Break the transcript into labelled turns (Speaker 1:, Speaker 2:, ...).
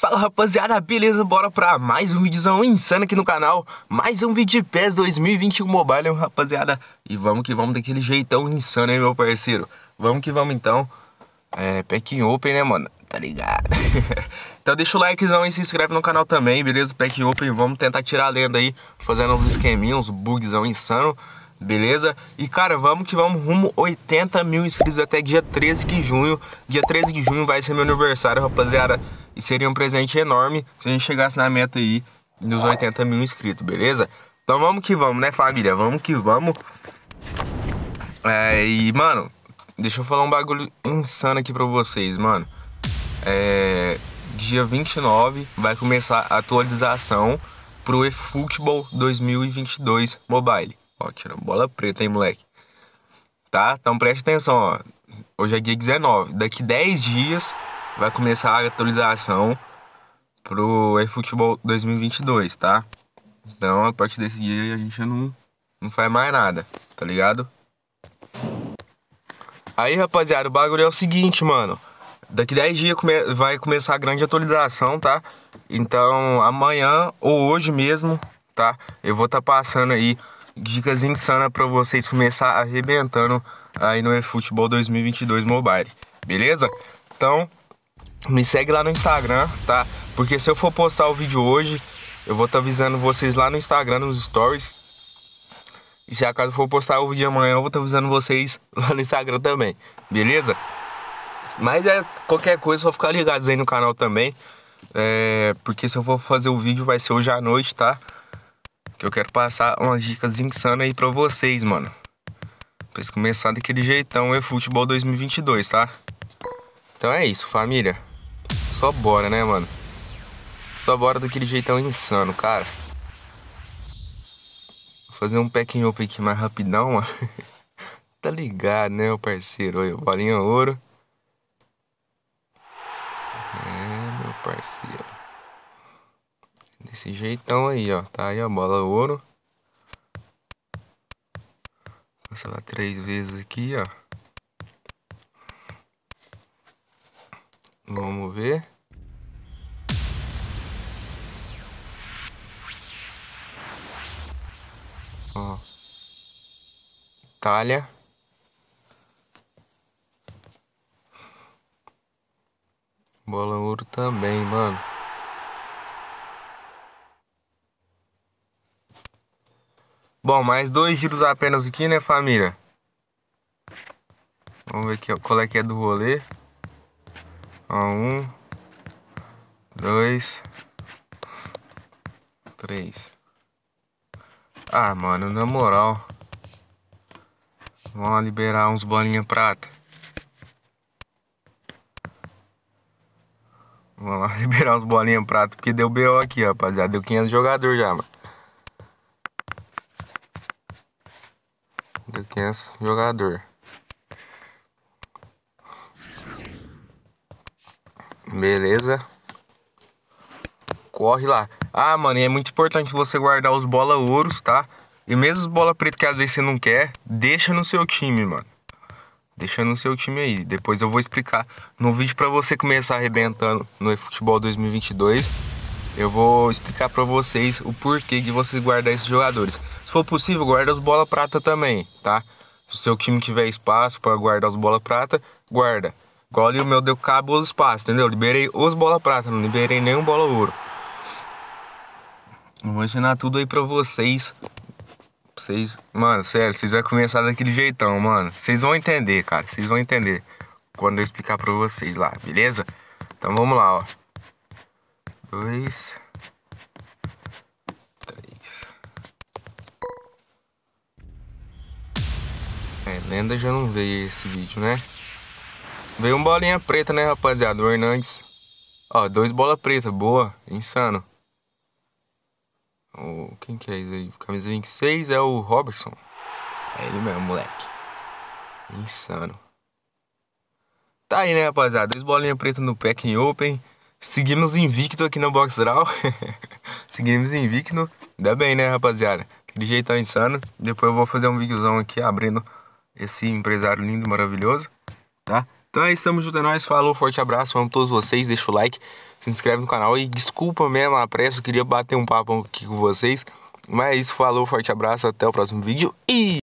Speaker 1: Fala rapaziada, beleza? Bora pra mais um vídeozão insano aqui no canal Mais um vídeo de PES 2021 Mobile, rapaziada E vamos que vamos daquele jeitão insano, hein, meu parceiro Vamos que vamos então É, pack open, né, mano? Tá ligado? então deixa o likezão e se inscreve no canal também, beleza? Pack open, vamos tentar tirar a lenda aí Fazendo uns esqueminhos, uns bugzão insano beleza? E cara, vamos que vamos rumo 80 mil inscritos até dia 13 de junho. Dia 13 de junho vai ser meu aniversário, rapaziada. E seria um presente enorme se a gente chegasse na meta aí dos 80 mil inscritos, beleza? Então vamos que vamos, né família? Vamos que vamos. É, e mano, deixa eu falar um bagulho insano aqui pra vocês, mano. É, dia 29 vai começar a atualização pro eFootball 2022 Mobile. Ó, tirando bola preta, hein, moleque. Tá? Então preste atenção, ó. Hoje é dia 19. Daqui 10 dias vai começar a atualização pro eFootball 2022, tá? Então, a partir desse dia a gente não, não faz mais nada, tá ligado? Aí, rapaziada, o bagulho é o seguinte, mano. Daqui 10 dias come vai começar a grande atualização, tá? Então, amanhã ou hoje mesmo, tá? Eu vou estar tá passando aí Dicas insanas para vocês começar arrebentando aí no eFootball 2022 Mobile, beleza? Então, me segue lá no Instagram, tá? Porque se eu for postar o vídeo hoje, eu vou estar tá avisando vocês lá no Instagram, nos stories. E se acaso for postar o vídeo amanhã, eu vou estar tá avisando vocês lá no Instagram também, beleza? Mas é qualquer coisa, só ficar ligados aí no canal também. É, porque se eu for fazer o vídeo, vai ser hoje à noite, tá? Que eu quero passar umas dicas insanas aí pra vocês, mano. Pra vocês começarem daquele jeitão, é futebol 2022, tá? Então é isso, família. Só bora, né, mano? Só bora daquele jeitão insano, cara. Vou fazer um pack up aqui mais rapidão, mano. tá ligado, né, meu parceiro? Olha, bolinha ouro. É, meu parceiro. Desse jeitão aí, ó. Tá aí a bola ouro. Passa lá três vezes aqui, ó. Vamos ver. Ó. Talha. Bola ouro também, mano. Bom, mais dois giros apenas aqui, né, família? Vamos ver aqui, ó, qual é que é do rolê. Ó, um, dois, três. Ah, mano, na moral. Vamos lá liberar uns bolinha prata. Vamos lá liberar uns bolinha prata, porque deu BO aqui, rapaziada. Deu 500 jogador já, mano. Quem é jogador. Beleza. Corre lá. Ah, mano, é muito importante você guardar os bola ouros, tá? E mesmo os bola preta que às vezes você não quer, deixa no seu time, mano. Deixa no seu time aí. Depois eu vou explicar no vídeo para você começar arrebentando no futebol 2022. Eu vou explicar para vocês o porquê de vocês guardar esses jogadores. Se for possível, guarda as bola prata também, tá? Se o seu time tiver espaço para guardar as bola prata, guarda. Igual ali o meu deu cabo os espaços, entendeu? Liberei os bola prata, não liberei nenhum bola ouro. vou ensinar tudo aí pra vocês. Vocês, mano, sério, vocês vão começar daquele jeitão, mano. Vocês vão entender, cara. Vocês vão entender quando eu explicar pra vocês lá, beleza? Então vamos lá, ó. Dois. Lenda já não veio esse vídeo, né? Veio um bolinha preta, né, rapaziada? O Hernandes. Ó, dois bola preta, boa, insano. O, quem que é isso aí? Camisa 26 é o Robertson. É ele mesmo, moleque. Insano. Tá aí, né, rapaziada? Dois bolinha preta no Pack Open. Seguimos invicto aqui no Box Draw. Seguimos invicto. Ainda bem, né, rapaziada? Aquele jeitão insano. Depois eu vou fazer um videozão aqui abrindo esse empresário lindo, maravilhoso, tá? Então é isso, tamo junto, é nóis, falou, forte abraço, amo todos vocês, deixa o like, se inscreve no canal e desculpa mesmo a pressa, eu queria bater um papo aqui com vocês, mas é isso, falou, forte abraço, até o próximo vídeo e...